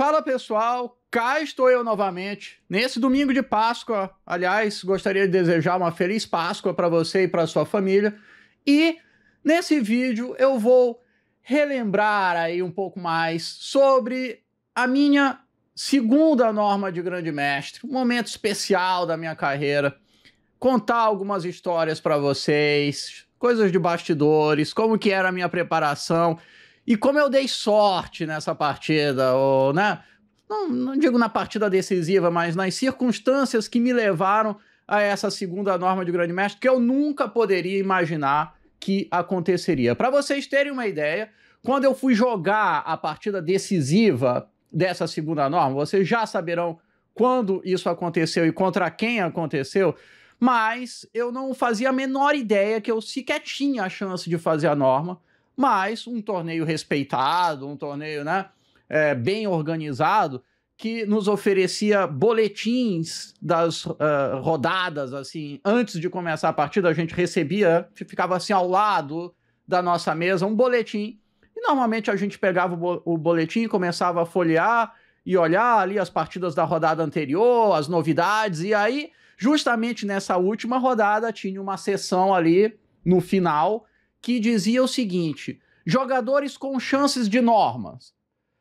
Fala pessoal, cá estou eu novamente. Nesse domingo de Páscoa, aliás, gostaria de desejar uma feliz Páscoa para você e para sua família. E nesse vídeo eu vou relembrar aí um pouco mais sobre a minha segunda norma de grande mestre, um momento especial da minha carreira. Contar algumas histórias para vocês, coisas de bastidores, como que era a minha preparação e como eu dei sorte nessa partida, ou, né? Não, não digo na partida decisiva, mas nas circunstâncias que me levaram a essa segunda norma de grande mestre que eu nunca poderia imaginar que aconteceria. Para vocês terem uma ideia, quando eu fui jogar a partida decisiva dessa segunda norma, vocês já saberão quando isso aconteceu e contra quem aconteceu, mas eu não fazia a menor ideia que eu sequer tinha a chance de fazer a norma mas um torneio respeitado, um torneio né, é, bem organizado, que nos oferecia boletins das uh, rodadas, assim, antes de começar a partida, a gente recebia, ficava assim ao lado da nossa mesa, um boletim. E normalmente a gente pegava o boletim, começava a folhear e olhar ali as partidas da rodada anterior, as novidades, e aí, justamente nessa última rodada, tinha uma sessão ali no final que dizia o seguinte: jogadores com chances de normas.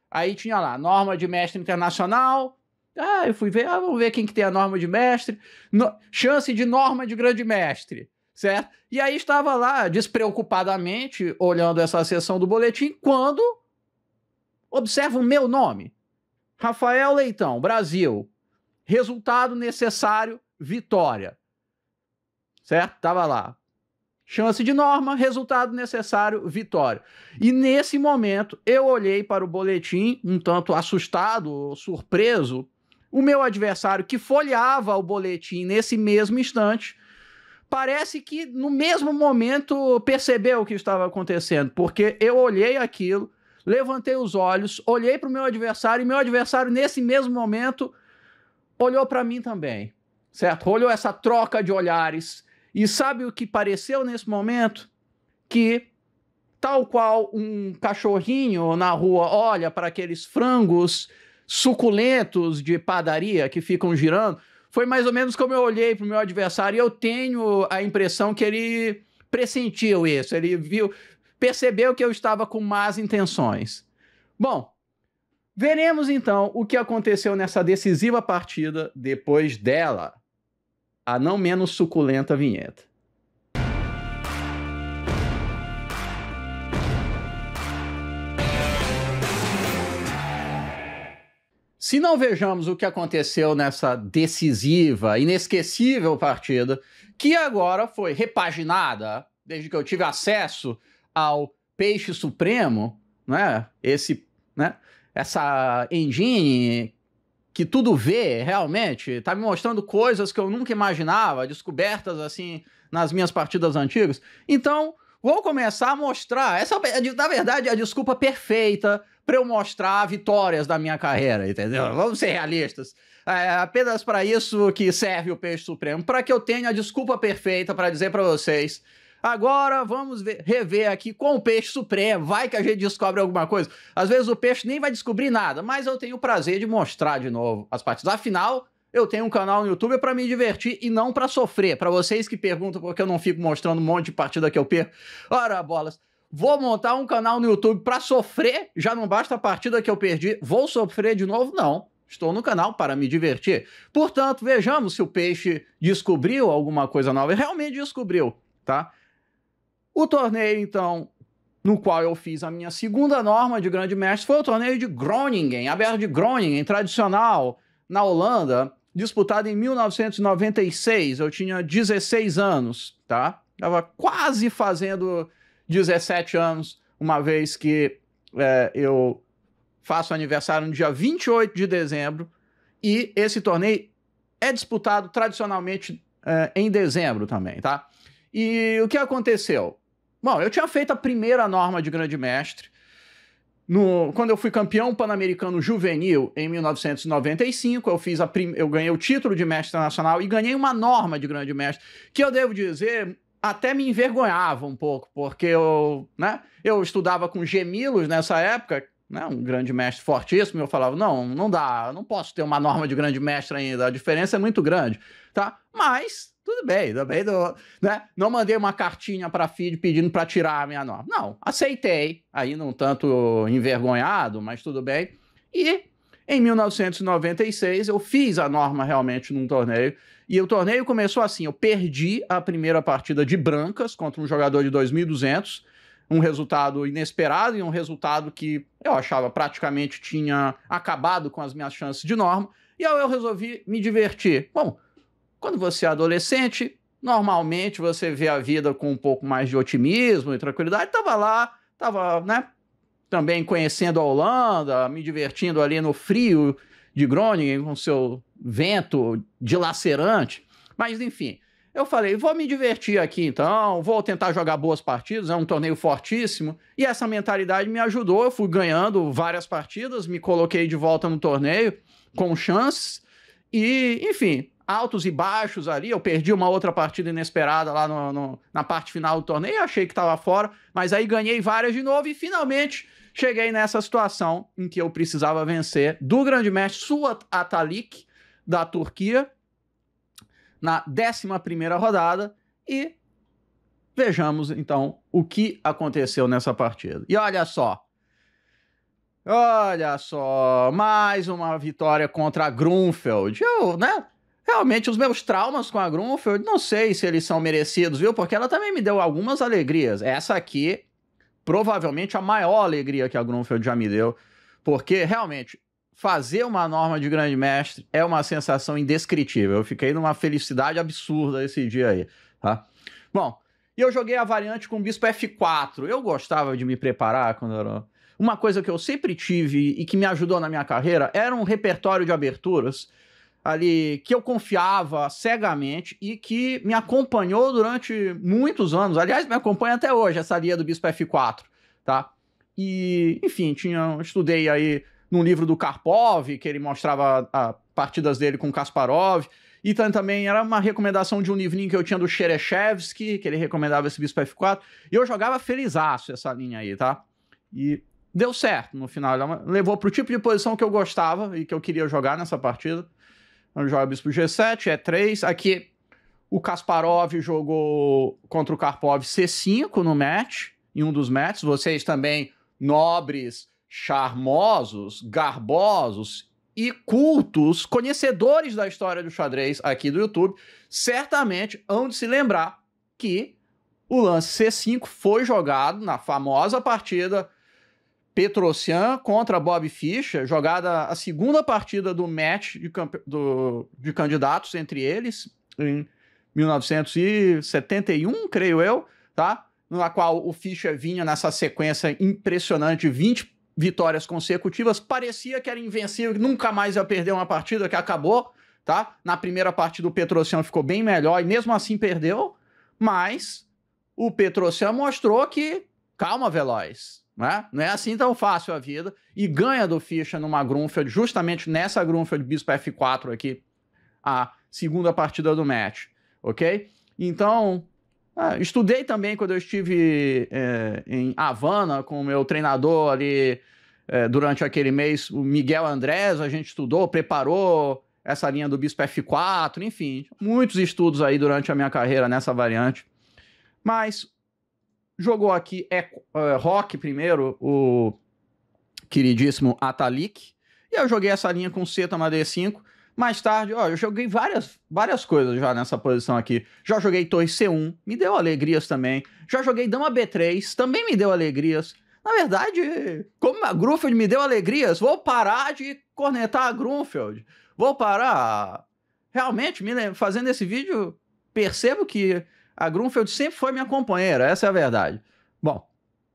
Aí tinha lá, norma de mestre internacional. Ah, eu fui ver, ah, vamos ver quem que tem a norma de mestre. No, chance de norma de grande mestre, certo? E aí estava lá, despreocupadamente, olhando essa sessão do boletim, quando observa o meu nome. Rafael Leitão, Brasil. Resultado necessário, vitória. Certo? Tava lá chance de norma, resultado necessário, vitória. E nesse momento eu olhei para o boletim, um tanto assustado, surpreso. O meu adversário, que folheava o boletim nesse mesmo instante, parece que no mesmo momento percebeu o que estava acontecendo, porque eu olhei aquilo, levantei os olhos, olhei para o meu adversário e meu adversário, nesse mesmo momento, olhou para mim também, certo? Olhou essa troca de olhares e sabe o que pareceu nesse momento? Que, tal qual um cachorrinho na rua olha para aqueles frangos suculentos de padaria que ficam girando, foi mais ou menos como eu olhei para o meu adversário e eu tenho a impressão que ele pressentiu isso, ele viu, percebeu que eu estava com más intenções. Bom, veremos então o que aconteceu nessa decisiva partida depois dela a não menos suculenta vinheta. Se não vejamos o que aconteceu nessa decisiva, inesquecível partida, que agora foi repaginada, desde que eu tive acesso ao Peixe Supremo, né? Esse, né? Essa engine que tudo vê, realmente, tá me mostrando coisas que eu nunca imaginava, descobertas assim nas minhas partidas antigas. Então, vou começar a mostrar. Essa, é na verdade, é a desculpa perfeita para eu mostrar vitórias da minha carreira, entendeu? Vamos ser realistas. É apenas para isso que serve o Peixe Supremo, para que eu tenha a desculpa perfeita para dizer para vocês Agora vamos ver, rever aqui com o peixe supremo. Vai que a gente descobre alguma coisa. Às vezes o peixe nem vai descobrir nada, mas eu tenho o prazer de mostrar de novo as partes. Afinal, eu tenho um canal no YouTube para me divertir e não para sofrer. Para vocês que perguntam por que eu não fico mostrando um monte de partida que eu perco. Ora, bolas. Vou montar um canal no YouTube para sofrer? Já não basta a partida que eu perdi. Vou sofrer de novo? Não. Estou no canal para me divertir. Portanto, vejamos se o peixe descobriu alguma coisa nova. Realmente descobriu, tá? O torneio, então, no qual eu fiz a minha segunda norma de grande mestre, foi o torneio de Groningen, aberto de Groningen, tradicional, na Holanda, disputado em 1996. Eu tinha 16 anos, tá? Estava quase fazendo 17 anos, uma vez que é, eu faço aniversário no dia 28 de dezembro, e esse torneio é disputado tradicionalmente é, em dezembro também, tá? E o que aconteceu? Bom, eu tinha feito a primeira norma de grande mestre. No, quando eu fui campeão pan-americano juvenil em 1995, eu fiz a prim, eu ganhei o título de mestre nacional e ganhei uma norma de grande mestre, que eu devo dizer, até me envergonhava um pouco, porque eu, né, eu estudava com gemilos nessa época, né, um grande mestre fortíssimo, eu falava, não, não dá, não posso ter uma norma de grande mestre ainda, a diferença é muito grande, tá? Mas tudo bem, também não, né? não mandei uma cartinha para a FID pedindo para tirar a minha norma. Não, aceitei, aí não tanto envergonhado, mas tudo bem. E em 1996 eu fiz a norma realmente num torneio. E o torneio começou assim: eu perdi a primeira partida de brancas contra um jogador de 2.200 um resultado inesperado e um resultado que eu achava praticamente tinha acabado com as minhas chances de norma. E aí eu resolvi me divertir. Bom, quando você é adolescente, normalmente você vê a vida com um pouco mais de otimismo e tranquilidade. Tava lá, tava, né? Também conhecendo a Holanda, me divertindo ali no frio de Groningen com seu vento dilacerante. Mas enfim, eu falei, vou me divertir aqui então, vou tentar jogar boas partidas, é um torneio fortíssimo. E essa mentalidade me ajudou, eu fui ganhando várias partidas, me coloquei de volta no torneio com chances. E, enfim, altos e baixos ali. Eu perdi uma outra partida inesperada lá no, no, na parte final do torneio, achei que estava fora, mas aí ganhei várias de novo e finalmente cheguei nessa situação em que eu precisava vencer do grande mestre Suat Atalik, da Turquia, na 11 rodada. E vejamos então o que aconteceu nessa partida. E olha só. Olha só, mais uma vitória contra a Grunfeld. Eu, né, realmente os meus traumas com a Grunfeld, não sei se eles são merecidos, viu? Porque ela também me deu algumas alegrias. Essa aqui, provavelmente a maior alegria que a Grunfeld já me deu, porque realmente fazer uma norma de grande mestre é uma sensação indescritível. Eu fiquei numa felicidade absurda esse dia aí, tá? Bom, e eu joguei a variante com bispo F4. Eu gostava de me preparar quando era uma coisa que eu sempre tive e que me ajudou na minha carreira era um repertório de aberturas ali que eu confiava cegamente e que me acompanhou durante muitos anos. Aliás, me acompanha até hoje essa linha do Bispo F4, tá? E, enfim, tinha, estudei aí num livro do Karpov, que ele mostrava a, partidas dele com Kasparov. E também era uma recomendação de um livrinho que eu tinha do Cherechevsky, que ele recomendava esse Bispo F4. E eu jogava felizaço essa linha aí, tá? E deu certo no final. levou pro tipo de posição que eu gostava e que eu queria jogar nessa partida joga bispo G7, E3. É aqui o Kasparov jogou contra o Karpov C5 no match, em um dos matches. Vocês também, nobres, charmosos, garbosos e cultos, conhecedores da história do xadrez aqui do YouTube, certamente hão de se lembrar que o lance C5 foi jogado na famosa partida Petrocian contra Bob Fischer, jogada a segunda partida do match de, do, de candidatos entre eles, em 1971, creio eu, tá? Na qual o Fischer vinha nessa sequência impressionante 20 vitórias consecutivas, parecia que era invencível, que nunca mais ia perder uma partida, que acabou, tá? Na primeira partida o Petrocian ficou bem melhor e mesmo assim perdeu, mas o Petrocian mostrou que, calma, Veloz, né? Não é assim tão fácil a vida. E ganha do Fischer numa Grunfeld, justamente nessa Grunfeld Bispo F4 aqui, a segunda partida do match, ok? Então, ah, estudei também quando eu estive é, em Havana com o meu treinador ali é, durante aquele mês, o Miguel Andrés, a gente estudou, preparou essa linha do Bispo F4, enfim, muitos estudos aí durante a minha carreira nessa variante. Mas jogou aqui é, é rock primeiro, o queridíssimo Atalik. E eu joguei essa linha com C tama D5. Mais tarde, ó, eu joguei várias, várias coisas já nessa posição aqui. Já joguei torre C1, me deu alegrias também. Já joguei dama B3, também me deu alegrias. Na verdade, como a Grunfeld me deu alegrias, vou parar de cornetar a Grunfeld. Vou parar. Realmente, me fazendo esse vídeo, percebo que a Grunfeld sempre foi minha companheira, essa é a verdade. Bom,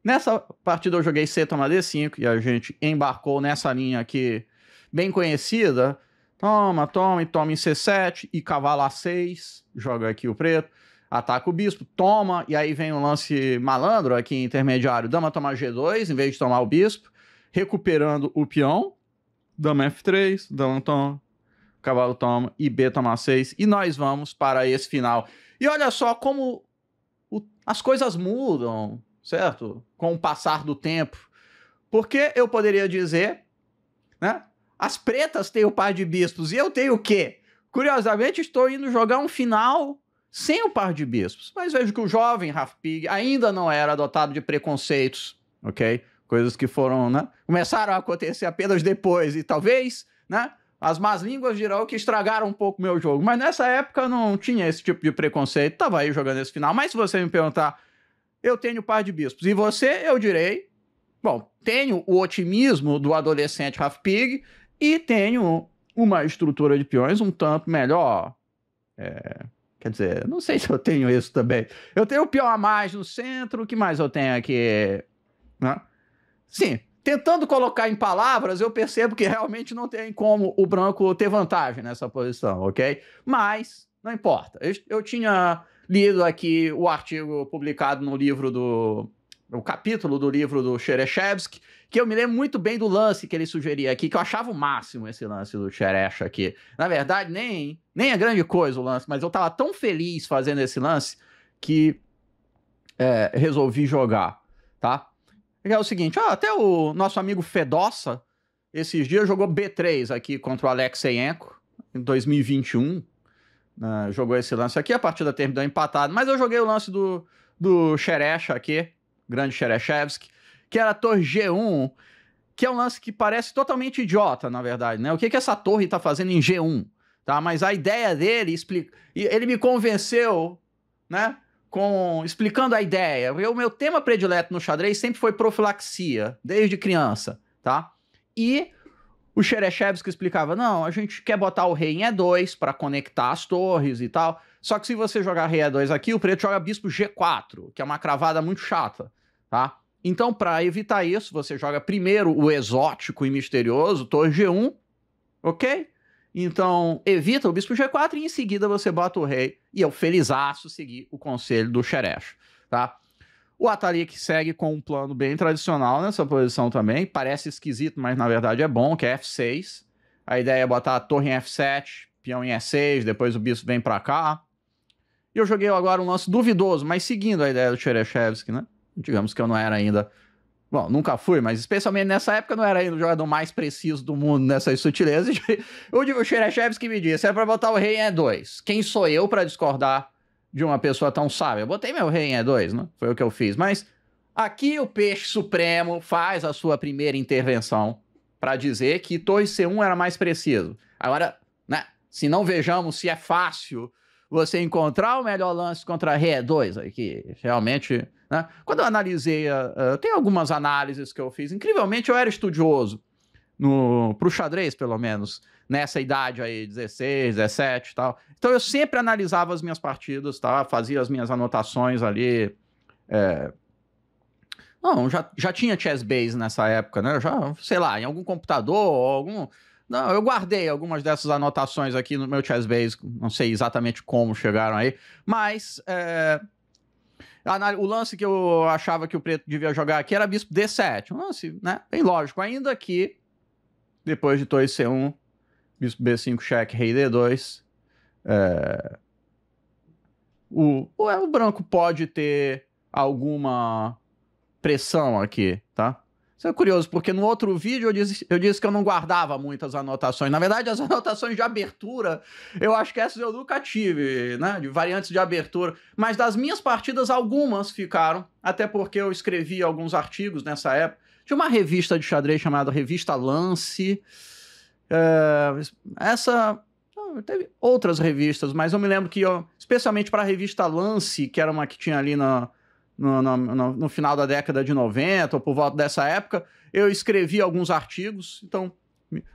nessa partida eu joguei C toma D5 e a gente embarcou nessa linha aqui bem conhecida. Toma, toma e toma em C7 e cavalo A6, joga aqui o preto, ataca o bispo, toma, e aí vem um lance malandro aqui intermediário, dama toma G2 em vez de tomar o bispo, recuperando o peão, dama F3, dama toma, cavalo toma e B toma a 6 e nós vamos para esse final e olha só como o, as coisas mudam, certo? Com o passar do tempo. Porque eu poderia dizer, né? As pretas têm o par de bispos e eu tenho o quê? Curiosamente, estou indo jogar um final sem o par de bispos. Mas vejo que o jovem Ralph Pig ainda não era dotado de preconceitos, ok? Coisas que foram, né? Começaram a acontecer apenas depois e talvez, né? as más línguas dirão que estragaram um pouco meu jogo. Mas nessa época não tinha esse tipo de preconceito. Tava aí jogando esse final. Mas se você me perguntar, eu tenho par de bispos. E você, eu direi. Bom, tenho o otimismo do adolescente Half Pig e tenho uma estrutura de peões um tanto melhor. É, quer dizer, não sei se eu tenho isso também. Eu tenho o peão a mais no centro, o que mais eu tenho aqui? Né? Sim, tentando colocar em palavras, eu percebo que realmente não tem como o branco ter vantagem nessa posição, ok? Mas não importa. Eu, eu tinha lido aqui o artigo publicado no livro do o capítulo do livro do Cherechevsky, que eu me lembro muito bem do lance que ele sugeria aqui, que eu achava o máximo esse lance do Cheresh aqui. Na verdade, nem, nem é grande coisa o lance, mas eu tava tão feliz fazendo esse lance que é, resolvi jogar, tá? É, é o seguinte, ó, até o nosso amigo Fedossa, esses dias jogou B3 aqui contra o Alexeyenko, em 2021. Uh, né, jogou esse lance aqui, a partida terminou empatada. Mas eu joguei o lance do, do Xerecha aqui, grande Xerechevski, que era a torre G1, que é um lance que parece totalmente idiota, na verdade, né? O que, que essa torre tá fazendo em G1? Tá? Mas a ideia dele explica. Ele me convenceu, né? com explicando a ideia. O meu tema predileto no xadrez sempre foi profilaxia, desde criança, tá? E o Xerechevski explicava: não, a gente quer botar o rei em E2 para conectar as torres e tal. Só que se você jogar rei E2 aqui, o preto joga bispo G4, que é uma cravada muito chata, tá? Então, para evitar isso, você joga primeiro o exótico e misterioso, torre G1, ok? Então, evita o bispo G4 e em seguida você bota o rei e eu felizaço seguir o conselho do Xeresh, tá? O Atalik segue com um plano bem tradicional nessa posição também. Parece esquisito, mas na verdade é bom, que é F6. A ideia é botar a torre em F7, peão em E6, depois o bispo vem para cá. E eu joguei agora um lance duvidoso, mas seguindo a ideia do Cherechevsky, né? Digamos que eu não era ainda Bom, nunca fui, mas especialmente nessa época não era ainda o jogador mais preciso do mundo nessas sutilezas. o que me disse: é para botar o rei em E2. Quem sou eu para discordar de uma pessoa tão sábia? Eu botei meu rei em E2, né? Foi o que eu fiz. Mas aqui o peixe supremo faz a sua primeira intervenção para dizer que torre C1 era mais preciso. Agora, né? Se não vejamos se é fácil você encontrar o melhor lance contra rei E2 que realmente né? Quando eu analisei, eh, eh, uh, tem algumas análises que eu fiz, incrivelmente eu era estudioso, para o xadrez pelo menos, nessa idade aí, 16, 17 e tal. Então eu sempre analisava as minhas partidas, tá? fazia as minhas anotações ali. É... Não, já, já tinha chess base nessa época, né? Já, sei lá, em algum computador, algum. Não, eu guardei algumas dessas anotações aqui no meu chess base, não sei exatamente como chegaram aí, mas é, ah, o lance que eu achava que o preto devia jogar aqui era bispo D7. Um lance, né? Bem lógico. Ainda que, depois de torre C1, bispo B5, cheque, rei D2, é... o, o branco pode ter alguma pressão aqui, tá? Isso é curioso, porque no outro vídeo eu disse, eu disse que eu não guardava muitas anotações. Na verdade, as anotações de abertura, eu acho que essas eu nunca tive, né? De variantes de abertura. Mas das minhas partidas, algumas ficaram, até porque eu escrevi alguns artigos nessa época. Tinha uma revista de xadrez chamada Revista Lance. É, essa. Teve outras revistas, mas eu me lembro que, eu, especialmente para a revista Lance, que era uma que tinha ali na, no, no, no, final da década de 90, ou por volta dessa época, eu escrevi alguns artigos, então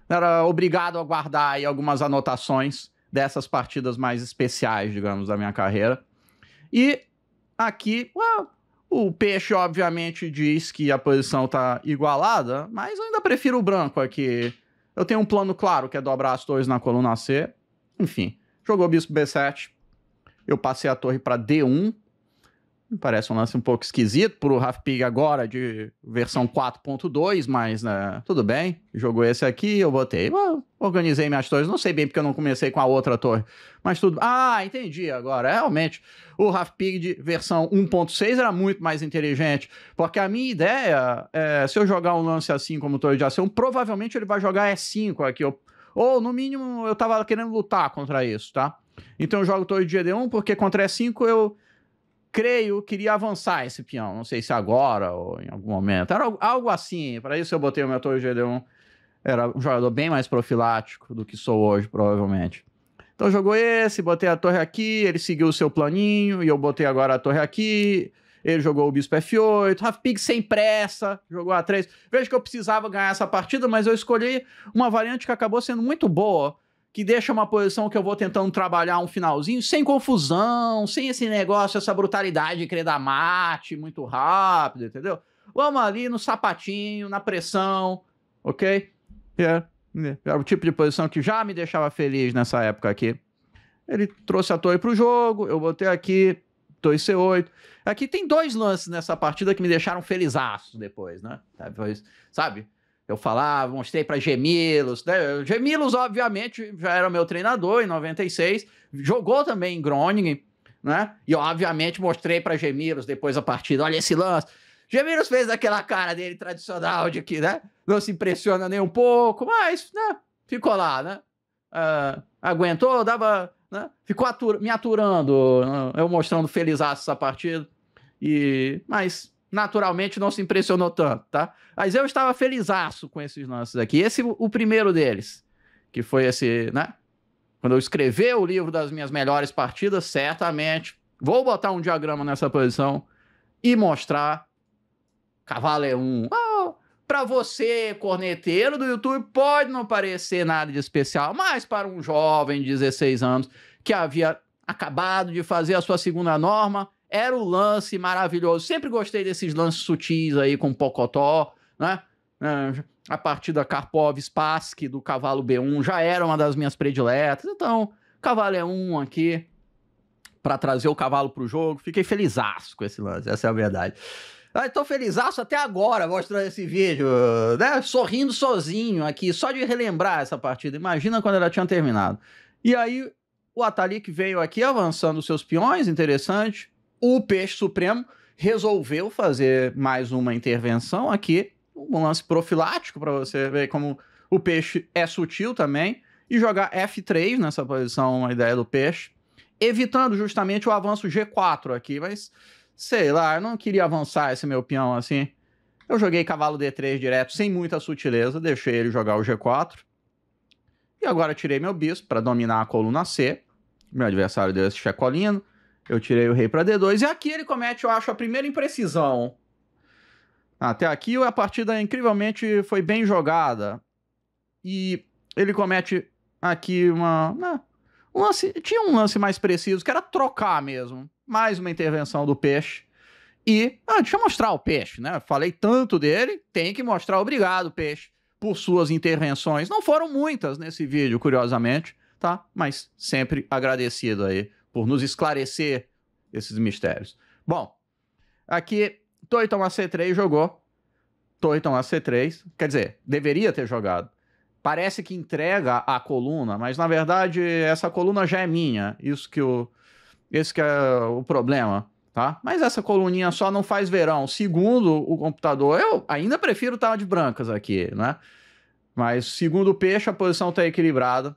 era obrigado a guardar aí algumas anotações dessas partidas mais especiais, digamos, da minha carreira. E aqui, well, o peixe obviamente diz que a posição está igualada, mas eu ainda prefiro o branco aqui. Eu tenho um plano claro que é dobrar as torres na coluna C. Enfim, jogou bispo B7, eu passei a torre para D1, me parece um lance um pouco esquisito pro Pig agora de versão 4.2, mas né, tudo bem. Jogou esse aqui, eu botei. Bom, organizei minhas torres, não sei bem porque eu não comecei com a outra torre, mas tudo. Ah, entendi agora. É, realmente, o Pig de versão 1.6 era muito mais inteligente, porque a minha ideia é, se eu jogar um lance assim como torre de ação, provavelmente ele vai jogar E5 aqui. Eu, ou, no mínimo, eu tava querendo lutar contra isso, tá? Então eu jogo torre de GD1, porque contra E5 eu creio, queria avançar esse peão. Não sei se agora ou em algum momento. Era algo assim. Para isso eu botei o meu torre GD1. Era um jogador bem mais profilático do que sou hoje, provavelmente. Então jogou esse, botei a torre aqui, ele seguiu o seu planinho, e eu botei agora a torre aqui. Ele jogou o bispo F8, Half Pig sem pressa, jogou A3. Vejo que eu precisava ganhar essa partida, mas eu escolhi uma variante que acabou sendo muito boa que deixa uma posição que eu vou tentando trabalhar um finalzinho, sem confusão, sem esse negócio, essa brutalidade de querer dar mate muito rápido, entendeu? Vamos ali no sapatinho, na pressão, ok? é era é o tipo de posição que já me deixava feliz nessa época aqui. Ele trouxe a torre pro jogo, eu botei aqui 2C8. Aqui tem dois lances nessa partida que me deixaram felizaços depois, né? Depois, sabe? Eu falava, mostrei para Gemilos. Né? Gemilos, obviamente, já era meu treinador em 96, jogou também em Groningen, né? E obviamente mostrei para Gemilos depois da partida. Olha esse lance. Gemilos fez aquela cara dele tradicional de que, né? Não se impressiona nem um pouco, mas, né? Ficou lá, né? Uh, aguentou, dava, né? Ficou atur me aturando, né? eu mostrando feliz essa partida. E, mas naturalmente não se impressionou tanto, tá? Mas eu estava felizaço com esses lances aqui. Esse, o primeiro deles, que foi esse, né? Quando eu escrever o livro das minhas melhores partidas, certamente vou botar um diagrama nessa posição e mostrar cavalo é um. Oh, para você, corneteiro do YouTube, pode não parecer nada de especial, mas para um jovem de 16 anos que havia acabado de fazer a sua segunda norma, era o lance maravilhoso. Sempre gostei desses lances sutis aí com Pocotó, né? É, a partida Karpov-Spassky do cavalo B1 já era uma das minhas prediletas. Então, cavalo é um aqui para trazer o cavalo pro jogo. Fiquei felizaço com esse lance, essa é a verdade. Estou então até agora mostrando esse vídeo, né? Sorrindo sozinho aqui, só de relembrar essa partida. Imagina quando ela tinha terminado. E aí o Atalik veio aqui avançando seus peões, interessante o Peixe Supremo resolveu fazer mais uma intervenção aqui, um lance profilático para você ver como o peixe é sutil também, e jogar F3 nessa posição, a ideia do peixe, evitando justamente o avanço G4 aqui, mas sei lá, eu não queria avançar esse meu peão assim. Eu joguei cavalo D3 direto, sem muita sutileza, deixei ele jogar o G4. E agora tirei meu bispo para dominar a coluna C. Meu adversário deu esse checolino. Eu tirei o rei para D2. E aqui ele comete, eu acho, a primeira imprecisão. Até aqui a partida é incrivelmente foi bem jogada. E ele comete aqui uma. Né, um lance, tinha um lance mais preciso, que era trocar mesmo. Mais uma intervenção do peixe. E. Ah, deixa eu mostrar o peixe, né? Falei tanto dele, tem que mostrar obrigado, peixe, por suas intervenções. Não foram muitas nesse vídeo, curiosamente, tá? Mas sempre agradecido aí por nos esclarecer esses mistérios. Bom, aqui Toiton AC3 jogou. Toiton AC3, quer dizer, deveria ter jogado. Parece que entrega a coluna, mas na verdade essa coluna já é minha. Isso que o esse que é o problema, tá? Mas essa coluninha só não faz verão. Segundo o computador, eu ainda prefiro estar de brancas aqui, né? Mas segundo o peixe, a posição está equilibrada.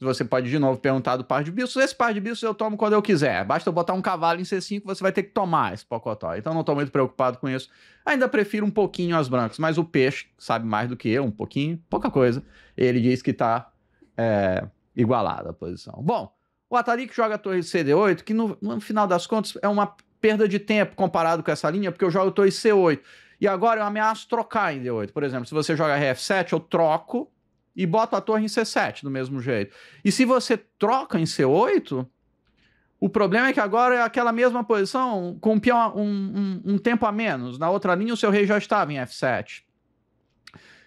Você pode, de novo, perguntar do par de bichos. Esse par de bichos eu tomo quando eu quiser. Basta eu botar um cavalo em C5, você vai ter que tomar esse pocotó. Então não estou muito preocupado com isso. Ainda prefiro um pouquinho as brancas, mas o peixe sabe mais do que eu, um pouquinho, pouca coisa. Ele diz que está é, a posição. Bom, o Atari que joga a torre CD8, que no, no final das contas é uma perda de tempo comparado com essa linha, porque eu jogo torre C8. E agora eu ameaço trocar em D8. Por exemplo, se você joga RF7, eu troco e boto a torre em C7 do mesmo jeito. E se você troca em C8, o problema é que agora é aquela mesma posição com um, um, um, um tempo a menos. Na outra linha, o seu rei já estava em F7.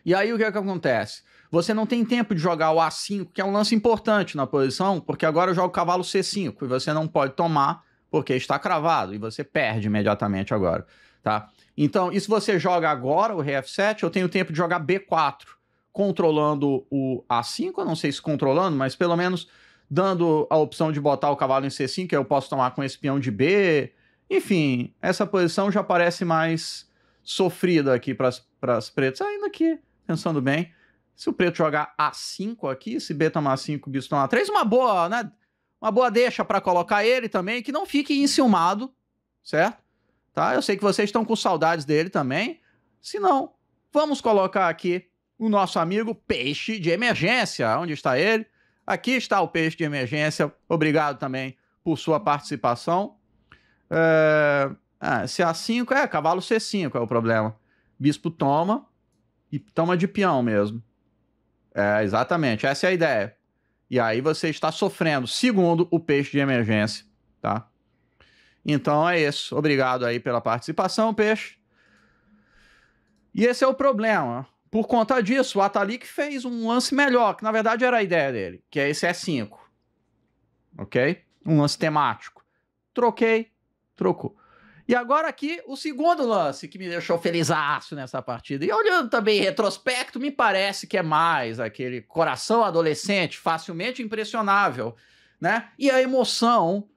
E aí o que, é que acontece? Você não tem tempo de jogar o A5, que é um lance importante na posição, porque agora eu jogo o cavalo C5 e você não pode tomar porque está cravado e você perde imediatamente agora, tá? Então, e se você joga agora o rei F7, eu tenho tempo de jogar B4 controlando o A5, eu não sei se controlando, mas pelo menos dando a opção de botar o cavalo em C5, que eu posso tomar com esse peão de B. Enfim, essa posição já parece mais sofrida aqui para as pretas, ainda que, pensando bem, se o preto jogar A5 aqui, se B tomar 5, b tomar 3, uma boa, né? Uma boa deixa para colocar ele também, que não fique enciumado, certo? Tá? Eu sei que vocês estão com saudades dele também. Se não, vamos colocar aqui o nosso amigo Peixe de Emergência. Onde está ele? Aqui está o Peixe de Emergência. Obrigado também por sua participação. É... Ah, 5 é cavalo C5 é o problema. Bispo toma e toma de peão mesmo. É, exatamente, essa é a ideia. E aí você está sofrendo, segundo o peixe de emergência, tá? Então é isso. Obrigado aí pela participação, peixe. E esse é o problema. Por conta disso, o Atalik fez um lance melhor, que na verdade era a ideia dele, que é esse E5. Ok? Um lance temático. Troquei, trocou. E agora aqui, o segundo lance que me deixou felizaço nessa partida. E olhando também em retrospecto, me parece que é mais aquele coração adolescente, facilmente impressionável, né? E a emoção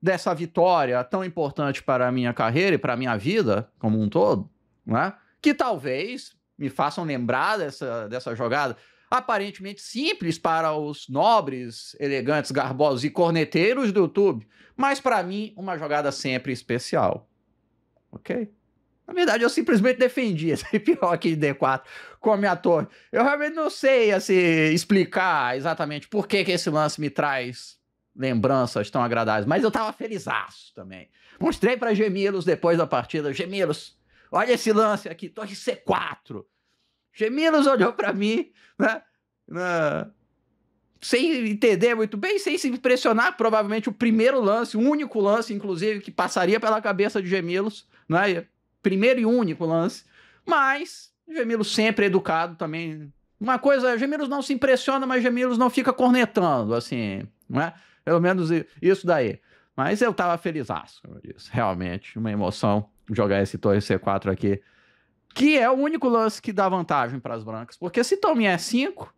dessa vitória tão importante para a minha carreira e para a minha vida como um todo, né? Que talvez me façam lembrar dessa, dessa jogada aparentemente simples para os nobres, elegantes, garbosos e corneteiros do YouTube, mas para mim uma jogada sempre especial. Ok? Na verdade, eu simplesmente defendi esse piroque de D4 com a minha torre. Eu realmente não sei assim, explicar exatamente por que, que esse lance me traz lembranças tão agradáveis, mas eu tava felizaço também. Mostrei para Gemilos depois da partida. Gemilos, Olha esse lance aqui, torre C4. Geminos olhou para mim, né? Na... Né? Sem entender muito bem, sem se impressionar, provavelmente o primeiro lance, o único lance, inclusive, que passaria pela cabeça de Gemilos, né? Primeiro e único lance. Mas, Gemilos sempre educado também. Uma coisa, Gemilos não se impressiona, mas Gemilos não fica cornetando, assim, né? Pelo menos isso daí. Mas eu tava feliz assim, realmente, uma emoção jogar esse torre C4 aqui, que é o único lance que dá vantagem para as brancas. Porque se tome E5, é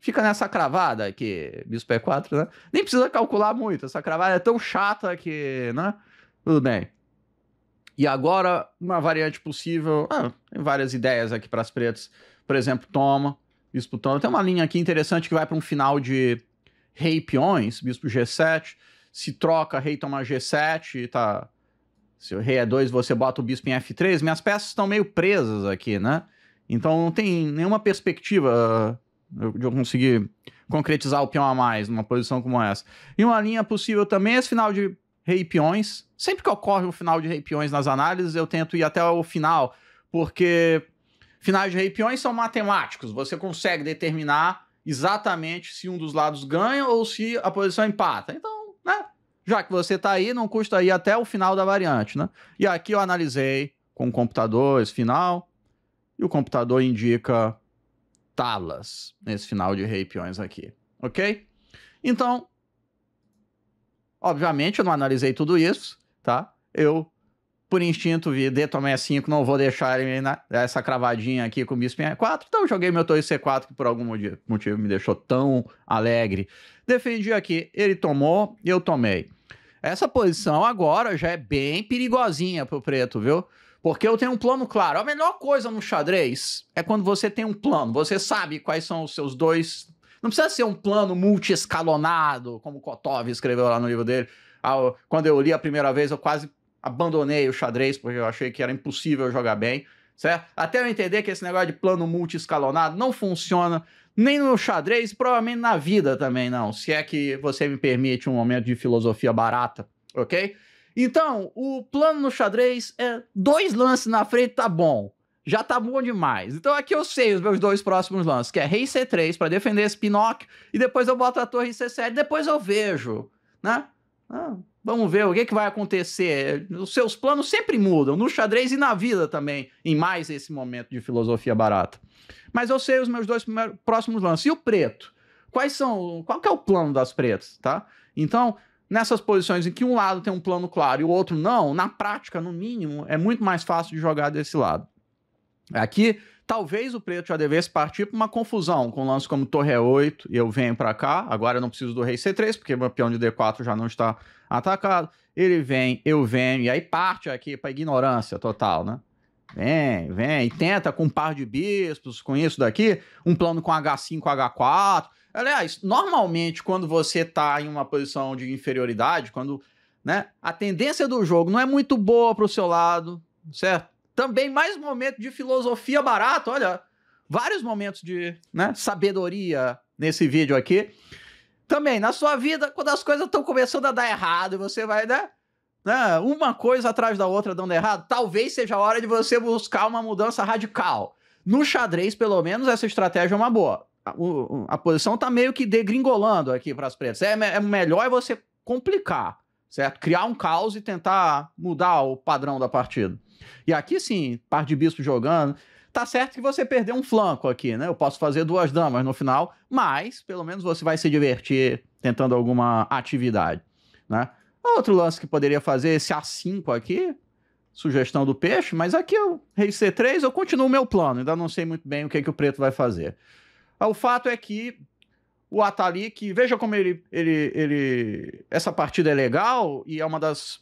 fica nessa cravada aqui, bispo E4, né? Nem precisa calcular muito, essa cravada é tão chata que, né? Tudo bem. E agora, uma variante possível. Ah, tem várias ideias aqui para as pretas. Por exemplo, toma, bispo toma. Tem uma linha aqui interessante que vai para um final de rei peões, bispo G7. Se troca, rei toma G7, tá se o rei é 2, você bota o bispo em F3, minhas peças estão meio presas aqui, né? Então não tem nenhuma perspectiva ah, de eu conseguir concretizar o peão a mais numa posição como essa. E uma linha possível também é esse final de rei peões. Sempre que ocorre um final de rei peões nas análises, eu tento ir até o final, porque finais de rei peões são matemáticos. Você consegue determinar exatamente se um dos lados ganha ou se a posição empata. Então, né? já que você está aí, não custa ir até o final da variante, né? E aqui eu analisei com o computador esse final, e o computador indica talas nesse final de rei peões aqui, ok? Então, obviamente eu não analisei tudo isso, tá? Eu, por instinto, vi D tomé 5, não vou deixar ele na, essa cravadinha aqui com bispo em 4, então eu joguei meu torre C4, que por algum motivo me deixou tão alegre. Defendi aqui, ele tomou, eu tomei. Essa posição agora já é bem perigosinha pro preto, viu? Porque eu tenho um plano claro. A melhor coisa no xadrez é quando você tem um plano. Você sabe quais são os seus dois. Não precisa ser um plano multiescalonado, como Kotov escreveu lá no livro dele. Quando eu li a primeira vez, eu quase abandonei o xadrez, porque eu achei que era impossível jogar bem. Certo? Até eu entender que esse negócio de plano multiescalonado não funciona nem no xadrez, provavelmente na vida também não, se é que você me permite um momento de filosofia barata, ok? Então, o plano no xadrez é dois lances na frente tá bom. Já tá bom demais. Então aqui eu sei os meus dois próximos lances, que é rei C3 para defender esse Pinóquio e depois eu boto a torre C7, depois eu vejo, né? Ah, Vamos ver o que, que vai acontecer. Os seus planos sempre mudam, no xadrez e na vida também, em mais esse momento de filosofia barata. Mas eu sei os meus dois próximos lances. E o preto? Quais são. Qual que é o plano das pretas, tá? Então, nessas posições em que um lado tem um plano claro e o outro não, na prática, no mínimo, é muito mais fácil de jogar desse lado. Aqui Talvez o preto já devesse partir para uma confusão com um lance como torre E8 e eu venho para cá. Agora eu não preciso do rei C3, porque meu peão de D4 já não está atacado. Ele vem, eu venho, e aí parte aqui para ignorância total, né? Vem, vem, e tenta com um par de bispos, com isso daqui, um plano com H5, H4. Aliás, normalmente quando você está em uma posição de inferioridade, quando né, a tendência do jogo não é muito boa para o seu lado, certo? Também mais um momento de filosofia barato, olha, vários momentos de né, sabedoria nesse vídeo aqui. Também, na sua vida, quando as coisas estão começando a dar errado e você vai, né, né? Uma coisa atrás da outra dando errado, talvez seja a hora de você buscar uma mudança radical. No xadrez, pelo menos, essa estratégia é uma boa. A, o, a posição tá meio que degringolando aqui para as pretas. É, é melhor você complicar certo? Criar um caos e tentar mudar o padrão da partida. E aqui sim, par de bispo jogando. Tá certo que você perdeu um flanco aqui, né? Eu posso fazer duas damas no final, mas pelo menos você vai se divertir tentando alguma atividade, né? Outro lance que poderia fazer esse A5 aqui, sugestão do peixe, mas aqui o rei C3 eu continuo o meu plano, ainda não sei muito bem o que, é que o preto vai fazer. O fato é que o Atali, que veja como ele, ele, ele. Essa partida é legal e é uma das.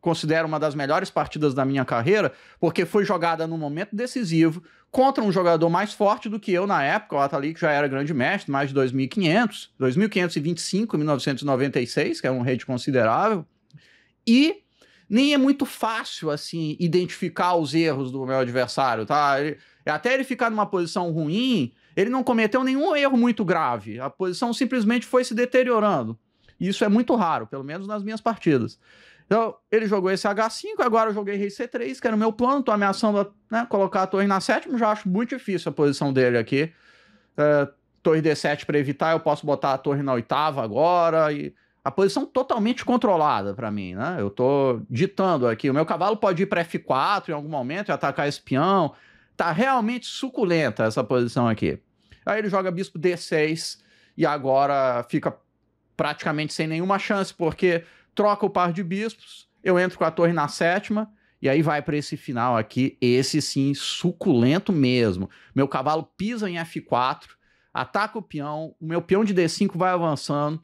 Considero uma das melhores partidas da minha carreira, porque foi jogada num momento decisivo contra um jogador mais forte do que eu na época. O Atali, que já era grande mestre, mais de 2.500, 2.525 em 1996, que é um rede considerável. E nem é muito fácil, assim, identificar os erros do meu adversário, tá? Ele, até ele ficar numa posição ruim, ele não cometeu nenhum erro muito grave. A posição simplesmente foi se deteriorando. E isso é muito raro, pelo menos nas minhas partidas. Então, ele jogou esse H5, agora eu joguei rei C3, que era o meu plano. Tô ameaçando né, colocar a torre na sétima, já acho muito difícil a posição dele aqui. É, torre D7 para evitar, eu posso botar a torre na oitava agora. E a posição totalmente controlada para mim, né? Eu tô ditando aqui. O meu cavalo pode ir para F4 em algum momento e atacar espião. Tá realmente suculenta essa posição aqui. Aí ele joga bispo D6 e agora fica praticamente sem nenhuma chance, porque troca o par de bispos, eu entro com a torre na sétima, e aí vai para esse final aqui, esse sim, suculento mesmo. Meu cavalo pisa em F4, ataca o peão, o meu peão de D5 vai avançando,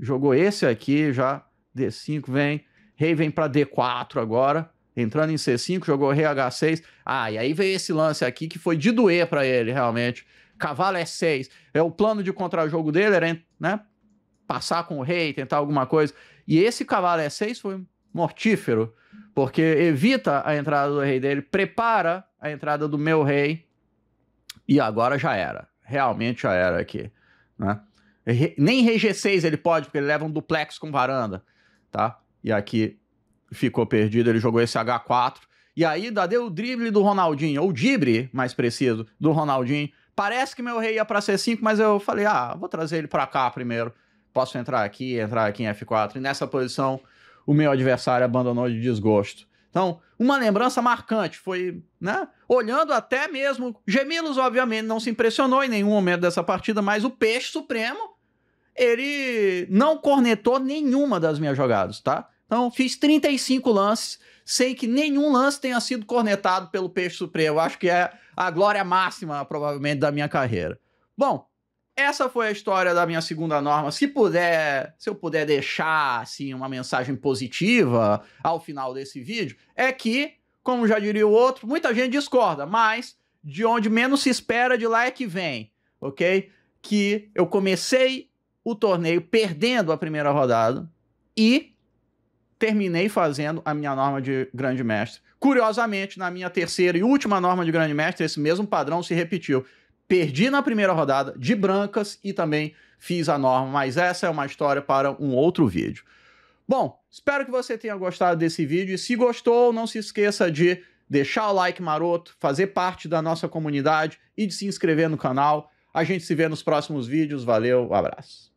jogou esse aqui já, D5 vem, rei vem para D4 agora, entrando em C5, jogou RH6. Ah, e aí veio esse lance aqui que foi de doer para ele, realmente. Cavalo é 6. É o plano de contra-jogo dele era, né? Passar com o rei, tentar alguma coisa. E esse cavalo é 6 foi mortífero, porque evita a entrada do rei dele, prepara a entrada do meu rei. E agora já era. Realmente já era aqui, né? Nem rg 6 ele pode, porque ele leva um duplex com varanda, tá? E aqui ficou perdido, ele jogou esse H4. E aí deu o drible do Ronaldinho, ou drible, mais preciso, do Ronaldinho. Parece que meu rei ia para C5, mas eu falei, ah, vou trazer ele para cá primeiro. Posso entrar aqui, entrar aqui em F4. E nessa posição, o meu adversário abandonou de desgosto. Então, uma lembrança marcante, foi, né? Olhando até mesmo, Gemilos obviamente não se impressionou em nenhum momento dessa partida, mas o Peixe Supremo, ele não cornetou nenhuma das minhas jogadas, tá? Então, fiz 35 lances. Sei que nenhum lance tenha sido cornetado pelo Peixe Supremo. Acho que é a glória máxima, provavelmente, da minha carreira. Bom, essa foi a história da minha segunda norma. Se puder, se eu puder deixar assim uma mensagem positiva ao final desse vídeo, é que, como já diria o outro, muita gente discorda, mas de onde menos se espera de lá é que vem, OK? Que eu comecei o torneio perdendo a primeira rodada e terminei fazendo a minha norma de grande mestre. Curiosamente, na minha terceira e última norma de grande mestre, esse mesmo padrão se repetiu. Perdi na primeira rodada de brancas e também fiz a norma, mas essa é uma história para um outro vídeo. Bom, espero que você tenha gostado desse vídeo e se gostou, não se esqueça de deixar o like maroto, fazer parte da nossa comunidade e de se inscrever no canal. A gente se vê nos próximos vídeos. Valeu, um abraço.